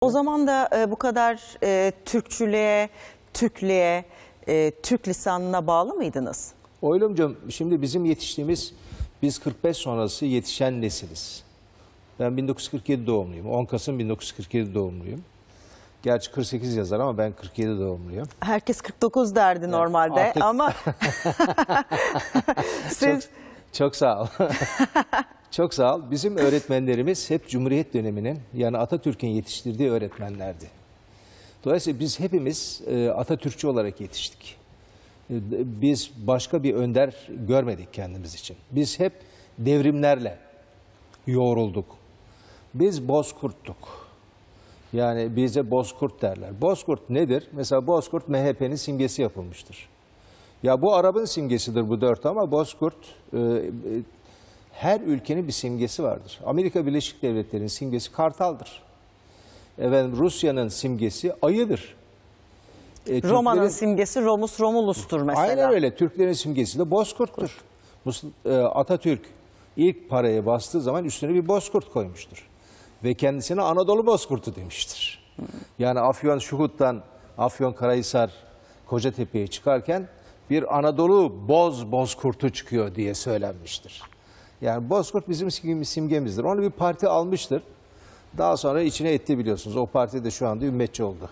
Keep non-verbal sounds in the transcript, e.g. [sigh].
O zaman da e, bu kadar e, Türkçülüğe, Türklüğe, e, Türk lisanına bağlı mıydınız? Oylum şimdi bizim yetiştiğimiz biz 45 sonrası yetişen nesiliz. Ben 1947 doğumluyum. 10 Kasım 1947 doğumluyum. Gerçi 48 yazar ama ben 47 doğumluyum. Herkes 49 derdi normalde artık- ama [laughs] [laughs] siz Çok sağ ol. [laughs] Çok sağ ol. Bizim öğretmenlerimiz hep Cumhuriyet döneminin yani Atatürk'ün yetiştirdiği öğretmenlerdi. Dolayısıyla biz hepimiz e, Atatürkçü olarak yetiştik. E, biz başka bir önder görmedik kendimiz için. Biz hep devrimlerle yoğrulduk. Biz bozkurttuk. Yani bize bozkurt derler. Bozkurt nedir? Mesela bozkurt MHP'nin simgesi yapılmıştır. Ya bu Arap'ın simgesidir bu dört ama bozkurt e, her ülkenin bir simgesi vardır. Amerika Birleşik Devletleri'nin simgesi kartaldır. Efendim Rusya'nın simgesi ayıdır. E, Roma'nın Türklerin... simgesi Romus Romulus'tur mesela. Aynen öyle. Türklerin simgesi de bozkurttur. Kurt. E, Atatürk ilk parayı bastığı zaman üstüne bir bozkurt koymuştur. Ve kendisine Anadolu bozkurtu demiştir. Yani Afyon Şuhut'tan Afyon Karahisar Kocatepe'ye çıkarken bir Anadolu boz bozkurtu çıkıyor diye söylenmiştir. Yani Bozkurt bizim sim- simgemizdir. Onu bir parti almıştır. Daha sonra içine etti biliyorsunuz. O parti de şu anda ümmetçi oldu.